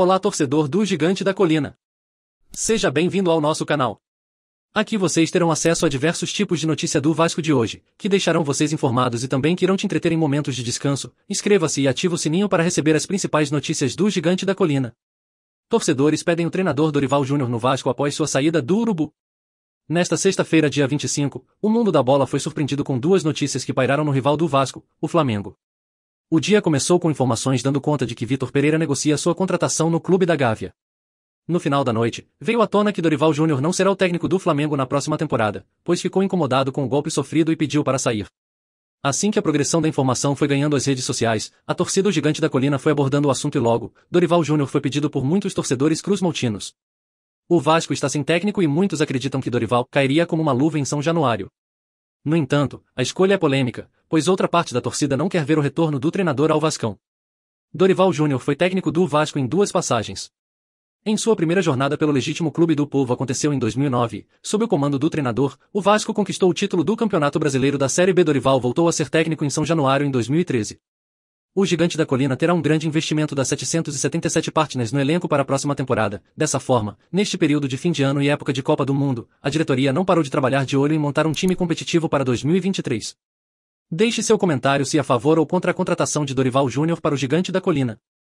Olá torcedor do Gigante da Colina. Seja bem-vindo ao nosso canal. Aqui vocês terão acesso a diversos tipos de notícia do Vasco de hoje, que deixarão vocês informados e também que irão te entreter em momentos de descanso. Inscreva-se e ative o sininho para receber as principais notícias do Gigante da Colina. Torcedores pedem o treinador Dorival Júnior no Vasco após sua saída do Urubu. Nesta sexta-feira, dia 25, o mundo da bola foi surpreendido com duas notícias que pairaram no rival do Vasco, o Flamengo. O dia começou com informações dando conta de que Vitor Pereira negocia sua contratação no clube da Gávea. No final da noite, veio à tona que Dorival Júnior não será o técnico do Flamengo na próxima temporada, pois ficou incomodado com o golpe sofrido e pediu para sair. Assim que a progressão da informação foi ganhando as redes sociais, a torcida Gigante da Colina foi abordando o assunto e logo, Dorival Júnior foi pedido por muitos torcedores cruzmaltinos. O Vasco está sem técnico e muitos acreditam que Dorival cairia como uma luva em São Januário. No entanto, a escolha é polêmica, pois outra parte da torcida não quer ver o retorno do treinador ao Vascão. Dorival Júnior foi técnico do Vasco em duas passagens. Em sua primeira jornada pelo legítimo Clube do Povo aconteceu em 2009, sob o comando do treinador, o Vasco conquistou o título do Campeonato Brasileiro da Série B. Dorival voltou a ser técnico em São Januário em 2013. O Gigante da Colina terá um grande investimento das 777 partners no elenco para a próxima temporada. Dessa forma, neste período de fim de ano e época de Copa do Mundo, a diretoria não parou de trabalhar de olho em montar um time competitivo para 2023. Deixe seu comentário se é a favor ou contra a contratação de Dorival Júnior para o Gigante da Colina.